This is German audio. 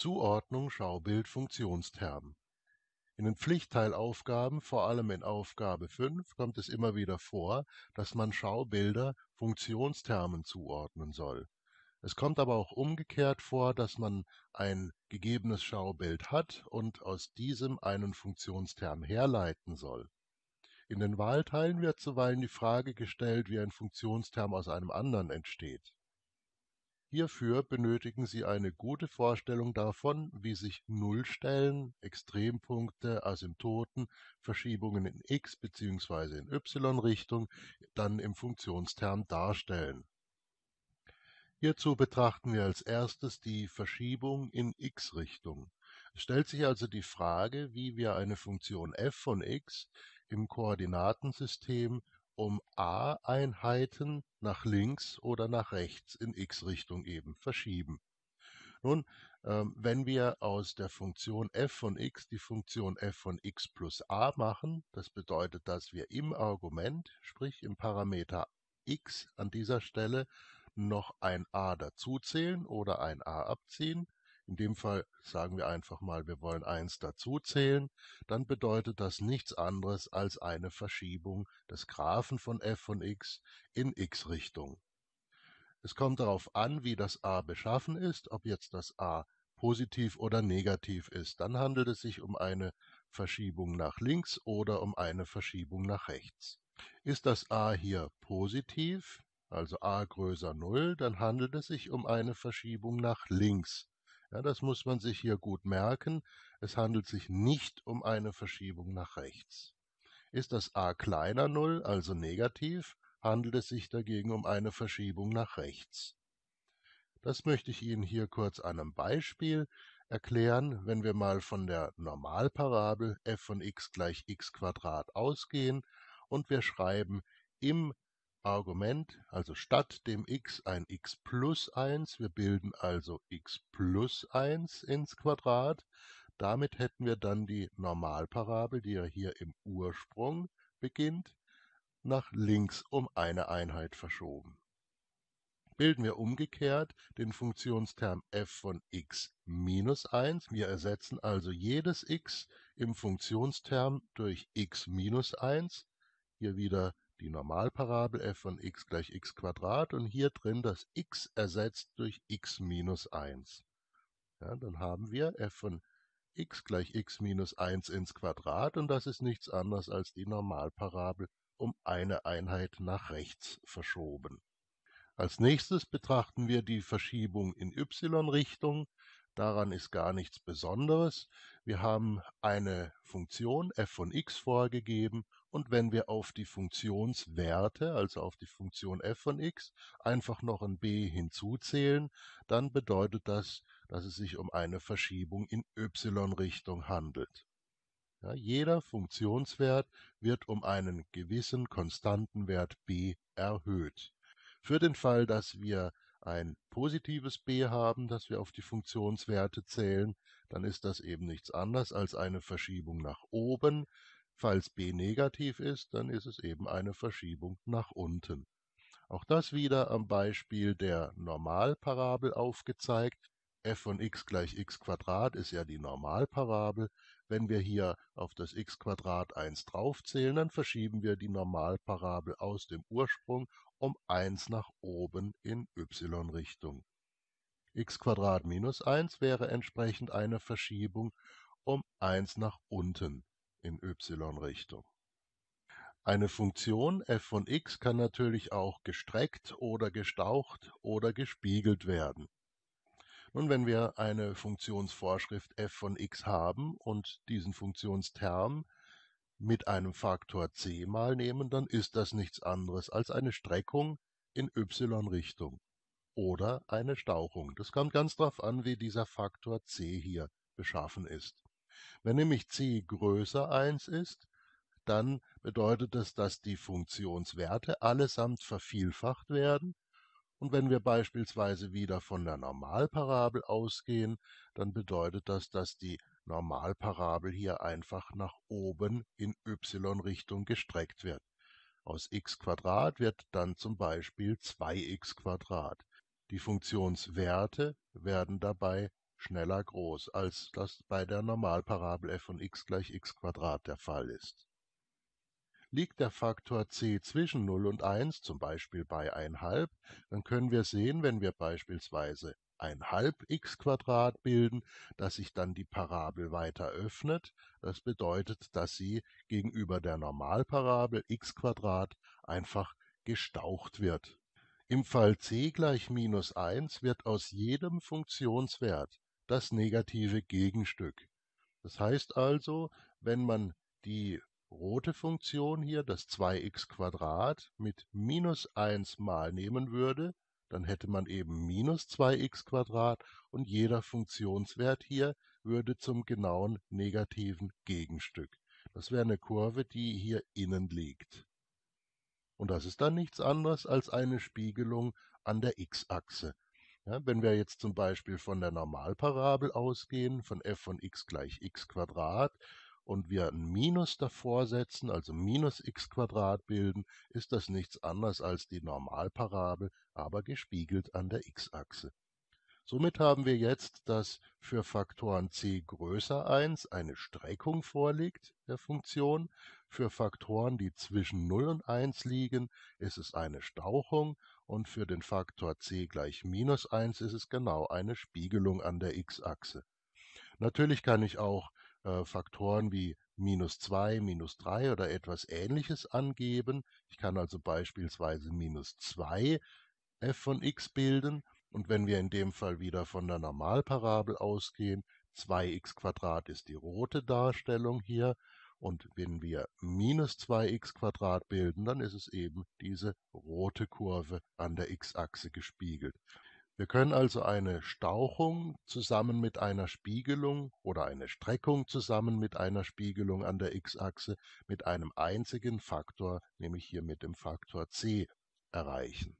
Zuordnung Schaubild Funktionsterm. In den Pflichtteilaufgaben, vor allem in Aufgabe 5, kommt es immer wieder vor, dass man Schaubilder Funktionstermen zuordnen soll. Es kommt aber auch umgekehrt vor, dass man ein gegebenes Schaubild hat und aus diesem einen Funktionsterm herleiten soll. In den Wahlteilen wird zuweilen die Frage gestellt, wie ein Funktionsterm aus einem anderen entsteht Hierfür benötigen Sie eine gute Vorstellung davon, wie sich Nullstellen, Extrempunkte, Asymptoten, Verschiebungen in x- bzw. in y-Richtung dann im Funktionsterm darstellen. Hierzu betrachten wir als erstes die Verschiebung in x-Richtung. Es stellt sich also die Frage, wie wir eine Funktion f von x im Koordinatensystem um "a"-Einheiten nach links oder nach rechts in x-Richtung eben verschieben. Nun, ähm, wenn wir aus der Funktion f von x die Funktion f von x plus a machen, das bedeutet, dass wir im Argument, sprich im Parameter x an dieser Stelle, noch ein a dazuzählen oder ein a abziehen, in dem Fall sagen wir einfach mal, wir wollen 1 dazuzählen, dann bedeutet das nichts anderes als eine Verschiebung des Graphen von f von x in x-Richtung. Es kommt darauf an, wie das a beschaffen ist, ob jetzt das a positiv oder negativ ist. Dann handelt es sich um eine Verschiebung nach links oder um eine Verschiebung nach rechts. Ist das a hier positiv, also a größer 0, dann handelt es sich um eine Verschiebung nach links ja, das muss man sich hier gut merken. Es handelt sich nicht um eine Verschiebung nach rechts. Ist das a kleiner 0, also negativ, handelt es sich dagegen um eine Verschiebung nach rechts. Das möchte ich Ihnen hier kurz an einem Beispiel erklären, wenn wir mal von der Normalparabel f von x gleich x Quadrat ausgehen und wir schreiben im Argument, also statt dem x ein x plus 1. Wir bilden also x plus 1 ins Quadrat. Damit hätten wir dann die Normalparabel, die ja hier im Ursprung beginnt, nach links um eine Einheit verschoben. Bilden wir umgekehrt den Funktionsterm f von x minus 1. Wir ersetzen also jedes x im Funktionsterm durch x minus 1. Hier wieder die Normalparabel f von x gleich x2 und hier drin das x ersetzt durch x minus 1. Ja, dann haben wir f von x gleich x minus 1 ins Quadrat und das ist nichts anderes als die Normalparabel um eine Einheit nach rechts verschoben. Als nächstes betrachten wir die Verschiebung in y-Richtung. Daran ist gar nichts Besonderes. Wir haben eine Funktion f von x vorgegeben und wenn wir auf die Funktionswerte, also auf die Funktion f von x, einfach noch ein b hinzuzählen, dann bedeutet das, dass es sich um eine Verschiebung in y-Richtung handelt. Ja, jeder Funktionswert wird um einen gewissen konstanten Wert b erhöht. Für den Fall, dass wir ein positives b haben, das wir auf die Funktionswerte zählen, dann ist das eben nichts anderes als eine Verschiebung nach oben, Falls B negativ ist, dann ist es eben eine Verschiebung nach unten. Auch das wieder am Beispiel der Normalparabel aufgezeigt. f von x gleich x ist ja die Normalparabel. Wenn wir hier auf das x Quadrat 1 draufzählen, dann verschieben wir die Normalparabel aus dem Ursprung um 1 nach oben in y-Richtung. x Quadrat minus 1 wäre entsprechend eine Verschiebung um 1 nach unten in y-Richtung. Eine Funktion f von x kann natürlich auch gestreckt oder gestaucht oder gespiegelt werden. Nun, wenn wir eine Funktionsvorschrift f von x haben und diesen Funktionsterm mit einem Faktor c mal nehmen, dann ist das nichts anderes als eine Streckung in y-Richtung oder eine Stauchung. Das kommt ganz darauf an, wie dieser Faktor c hier beschaffen ist. Wenn nämlich c größer 1 ist, dann bedeutet es, dass die Funktionswerte allesamt vervielfacht werden, und wenn wir beispielsweise wieder von der Normalparabel ausgehen, dann bedeutet das, dass die Normalparabel hier einfach nach oben in y-Richtung gestreckt wird. Aus x2 wird dann zum Beispiel 2x2. Die Funktionswerte werden dabei schneller groß, als das bei der Normalparabel f gleich x der Fall ist. Liegt der Faktor c zwischen 0 und 1, zum Beispiel bei 1,5, dann können wir sehen, wenn wir beispielsweise 1,5 x bilden, dass sich dann die Parabel weiter öffnet. Das bedeutet, dass sie gegenüber der Normalparabel x einfach gestaucht wird. Im Fall c gleich minus -1 wird aus jedem Funktionswert das negative Gegenstück. Das heißt also, wenn man die rote Funktion hier, das 2x mit minus 1 mal nehmen würde, dann hätte man eben minus 2x und jeder Funktionswert hier würde zum genauen negativen Gegenstück. Das wäre eine Kurve, die hier innen liegt. Und das ist dann nichts anderes als eine Spiegelung an der x-Achse. Ja, ne? wenn wir jetzt zum Beispiel von der Normalparabel ausgehen, von f von x gleich x Quadrat, und wir ein Minus davor setzen, also minus x Quadrat bilden, ist das nichts anderes als die Normalparabel, aber gespiegelt an der x-Achse. Somit haben wir jetzt, dass für Faktoren c größer 1 eine Streckung vorliegt der Funktion. Für Faktoren, die zwischen 0 und 1 liegen, ist es eine Stauchung und für den Faktor c gleich minus -1 ist es genau eine Spiegelung an der x-Achse. Natürlich kann ich auch äh, Faktoren wie minus 2, minus 3 oder etwas ähnliches angeben. Ich kann also beispielsweise minus 2 f von x bilden. Und wenn wir in dem Fall wieder von der Normalparabel ausgehen, 2x ist die rote Darstellung hier, und wenn wir minus 2x Quadrat bilden, dann ist es eben diese rote Kurve an der x-Achse gespiegelt. Wir können also eine Stauchung zusammen mit einer Spiegelung oder eine Streckung zusammen mit einer Spiegelung an der x-Achse mit einem einzigen Faktor, nämlich hier mit dem Faktor c, erreichen